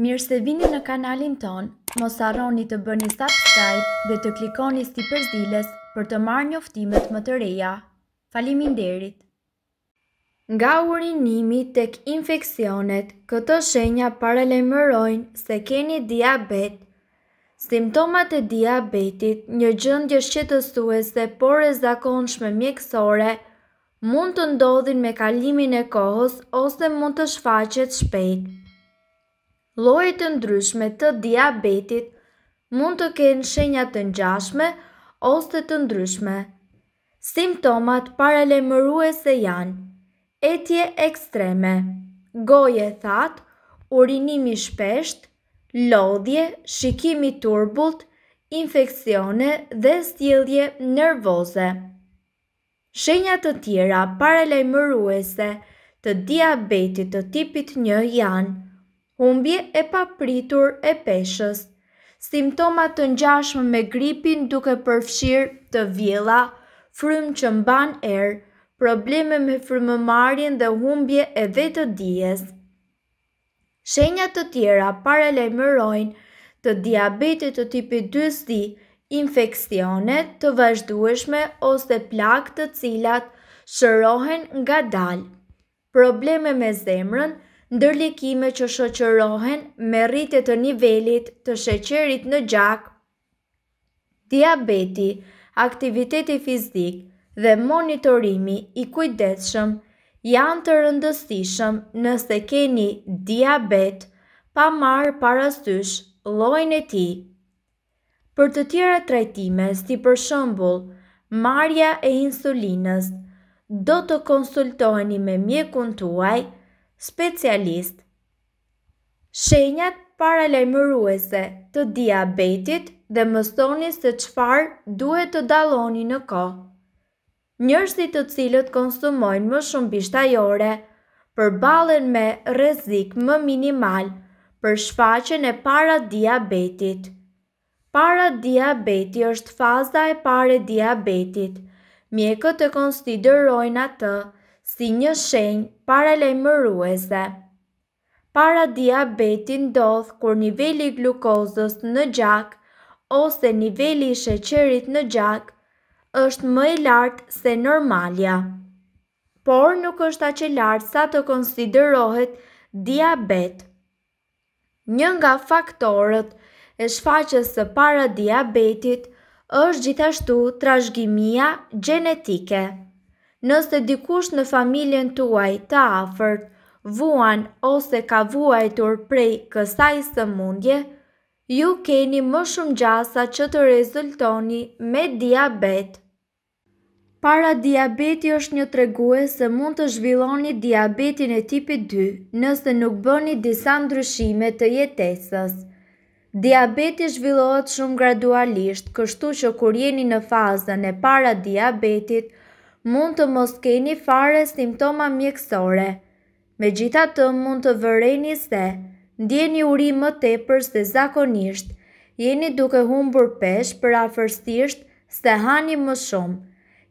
Mirë se vini në kanalin ton, mos arroni të bëni subscribe dhe të klikoni si përzdiles për të marrë njoftimet më të reja. Falimin derit! Nga urinimi tek infekcionet, këto shenja parelemërojnë se keni diabet. Simptomat e diabetit, një gjëndje shqetësuese por e zakonshme mjekësore, mund të ndodhin me kalimin e kohës ose mund të shfaqet shpejtë. Llojet e ndryshme të diabetit mund të kenë shenja të ngjashme ose të ndryshme. Simptomat paralajmëruese janë: etje ekstreme, goje that, urinimi i shpesht, lodhje, shikim i turbullt, infeksione dhe sjellje nervoze. Shenjat të tjera paralajmëruese të diabetit të tipit 1 janë: humbje e papritur e peshës. Simptomat të ngjashme me gripin duke përfshirë të vjela, frymë që mban erë, probleme me frymëmarrjen dhe humbje e vetë dijes. Shenjat të tjera paralajmërojnë të diabetit të tipit 2 d infekcionet të vazhdueshme ose plak të cilat shërohen nga dalë, probleme me zemrën, ndërlikime që shoqërohen me rritje të nivelit të sheqerit në gjak, diabeti, aktiviteti fizik dhe monitorimi i kujdetshëm janë të rëndësishëm nëse keni diabet pa marë parastysh lojnë e ti. Për të tjera trajtime, si për shëmbull, marja e insulinës do të konsultoheni me mjekun tuaj, specialist. Shenjat paralajmëruese të diabetit dhe mësoni se çfarë duhet të dalloni në kohë. Njërësit të cilët konsumojnë më shumë bishtajore, përbalen me rezik më minimal për shfaqen e para diabetit. Para diabeti është faza e pare diabetit, mjekët e konsiderojnë atë, si një shenjë para lajmëruese Para diabetit ndodh kur niveli i glukozës në gjak ose niveli i sheqerit në gjak është më i lartë se normalja por nuk është aq i lartë sa të konsiderohet diabet Një nga faktorët e shfaqjes së para diabetit është gjithashtu trashëgimia gjenetike Nëse dikush në familjen tuaj të afert, vuan ose ka vuajtur prej kësaj së mundje, ju keni më shumë gjasa që të rezultoni me diabet. Para diabeti është një tregue se mund të zhvilloni diabetin e tipi 2 nëse nuk bëni disa ndryshime të jetesës. Diabeti zhvillohet shumë gradualisht, kështu që kur jeni në fazën e para diabetit, mund të mos keni fare simptoma mjekësore. Me gjitha të mund të vëreni se, ndjeni uri më tepër se zakonisht, jeni duke humbur pesh për fërstisht se hani më shumë,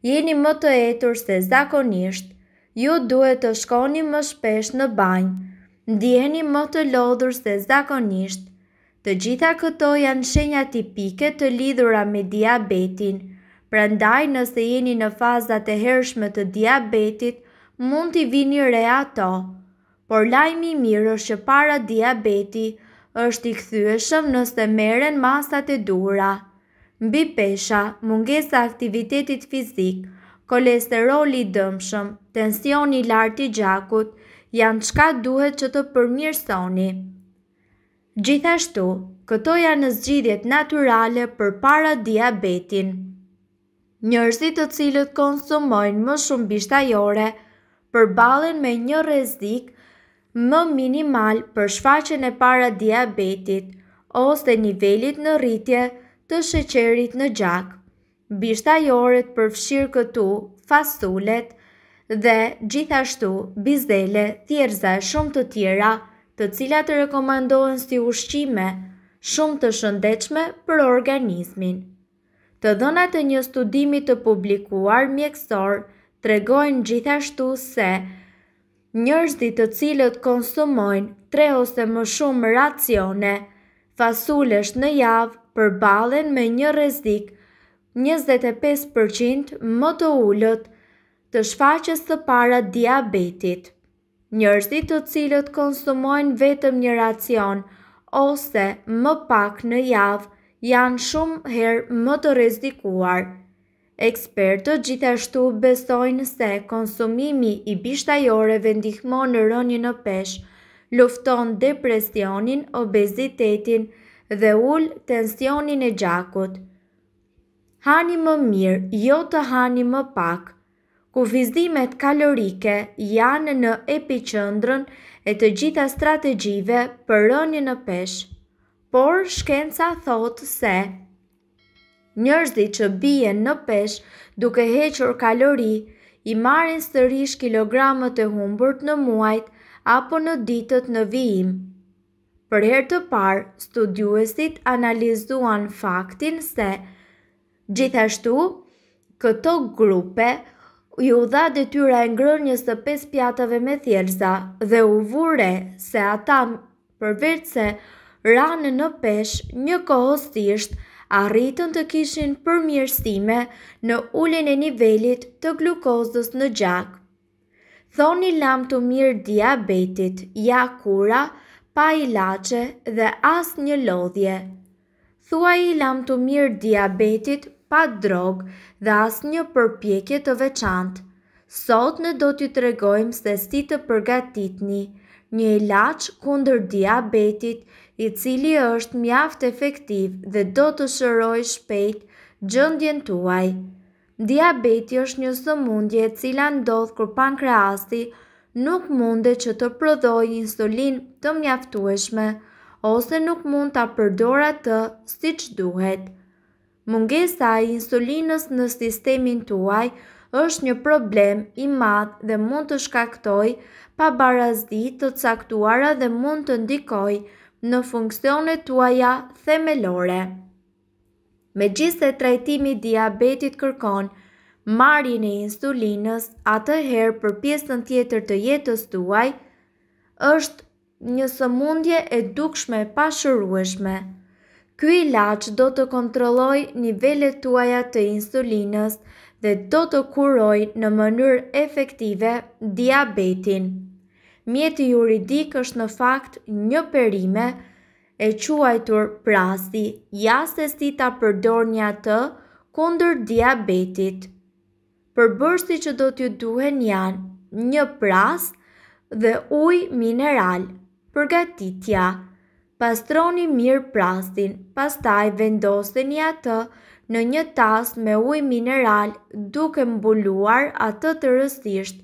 jeni më të etur se zakonisht, ju duhet të shkoni më shpesh në banjë, ndjeni më të lodhur se zakonisht. Të gjitha këto janë shenja tipike të lidhura me diabetin – Prandaj nëse jeni në fazat e hershme të diabetit, mund t'i vini re ato. Por lajmi i mirë është që para diabeti është i kthyeshëm nëse merren masat e duhura. Mbi pesha, mungesa aktivitetit fizik, kolesteroli i dëmshëm, tensioni i lartë i gjakut janë çka duhet që të përmirësoni. Gjithashtu, këto janë zgjidhjet natyrale për para diabetin njërësit të cilët konsumojnë më shumë bishtajore, përbalen me një rezik më minimal për shfaqen e para diabetit ose nivelit në rritje të sheqerit në gjak. Bishtajoret përfshirë këtu fasulet dhe gjithashtu bizdele tjerëza shumë të tjera të cilat të rekomandohen si ushqime shumë të shëndechme për organizmin të dhënat të një studimi të publikuar mjekësor tregojnë gjithashtu se njerëzit të cilët konsumojnë tre ose më shumë racione fasulesh në javë përballen me një rrezik 25% më të ulët të shfaqjes së para diabetit. Njerëzit të cilët konsumojnë vetëm një racion ose më pak në javë janë shumë herë më të rezikuar. Ekspertët gjithashtu besojnë se konsumimi i bishtajoreve ndihmon në rënjën në peshë, lufton depresionin, obezitetin dhe ul tensionin e gjakut. Hani më mirë, jo të hani më pak. Kufizimet kalorike janë në epiqendrën e të gjitha strategjive për rënjën në peshë por shkenca thotë se njërzit që bije në pesh duke hequr kalori i marin sërish kilogramët e humbërt në muajt apo në ditët në vijim. Për herë të parë, studiuesit analizuan faktin se gjithashtu këto grupe ju dha detyra e ngrënjës të pes pjatave me thjerza dhe u vure se ata përveç se ranë në pesh një kohës tishtë arritën të kishin përmjërstime në ullin e nivelit të glukozës në gjak. Thoni lam të mirë diabetit, ja kura, pa lache dhe as një lodhje. Thuaj i lam të mirë diabetit pa drogë dhe as një përpjekje të veçantë. Sot në do t'ju tregojmë se si të përgatitni një ilaç kundër diabetit i cili është mjaft efektiv dhe do të shëroj shpejt gjëndjen tuaj. Diabeti është një sëmundje e cila ndodhë kër pankreasti nuk munde që të prodhoj insulin të mjaftueshme ose nuk mund të apërdora të si që duhet. Mungesa e insulinës në sistemin tuaj është një problem i madh dhe mund të shkaktoj pa barazdi të caktuara dhe mund të ndikoj në funksionet tuaja themelore. Me gjithë se trajtimi diabetit kërkon, marjin e insulinës atëherë për pjesën tjetër të jetës tuaj, është një sëmundje e dukshme pashërueshme. Ky ilaç do të kontrolloj nivellet tuaja të insulinës dhe do të kuroj në mënyrë efektive diabetin. Mjeti juridik është në fakt një perime e quajtur prasti, jasë të si ta përdor një atë kondër diabetit. Për bërsti që do t'ju duhen janë një prast dhe uj mineral, përgatitja, pastroni mirë prastin, pastaj vendoseni një atë në një tas me uj mineral duke mbuluar atë të rëstishtë,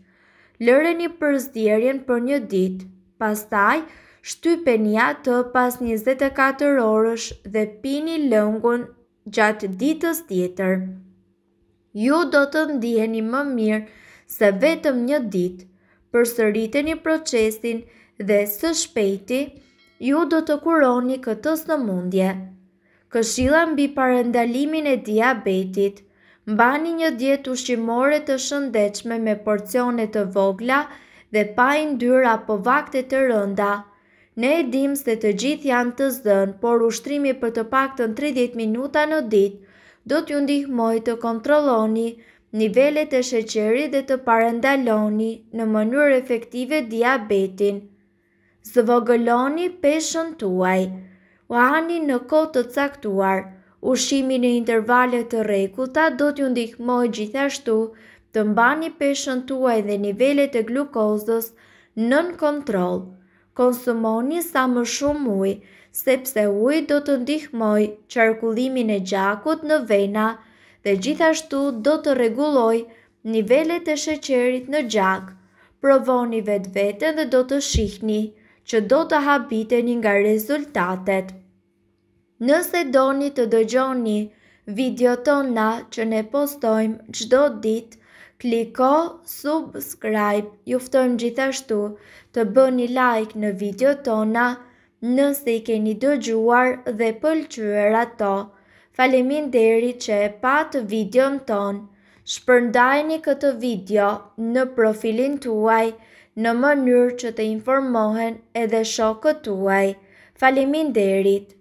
lëre një përzdjerjen për një dit, pastaj shtype një atë pas 24 orësh dhe pini lëngun gjatë ditës tjetër. Ju do të ndiheni më mirë se vetëm një ditë, përsëritë një procesin dhe së shpejti, ju do të kuroni këtës në mundje. Këshila mbi parendalimin e diabetit – mbani një djetë ushqimore të shëndechme me porcionet të vogla dhe pa indyr apo vakte të rënda. Ne e dim se të gjithë janë të zënë, por ushtrimi për të pak të në 30 minuta në ditë do t'ju ndihmoj të kontroloni nivellet e sheqeri dhe të parendaloni në mënyrë efektive diabetin. Zëvogëloni peshën tuaj, uani në kotë të caktuarë, Ushimi në intervale të rregullta do t'ju ndihmojë gjithashtu të mbani peshën tuaj dhe nivelet e glukozës nën kontroll. Konsumoni sa më shumë ujë, sepse uji do të ndihmoj qarkullimin e gjakut në vena dhe gjithashtu do të rregulloj nivelet e sheqerit në gjak. Provoni vetveten dhe do të shihni që do të habiteni nga rezultatet. Nëse do një të dëgjoni video tona që ne postojmë gjdo dit, kliko subscribe, juftojmë gjithashtu të bë një like në video tona nëse i keni dëgjuar dhe pëlqyër ato. Falemin deri që e patë video në tonë, shpërndajni këtë video në profilin të uaj në mënyrë që të informohen edhe shokët të uaj. Falemin derit!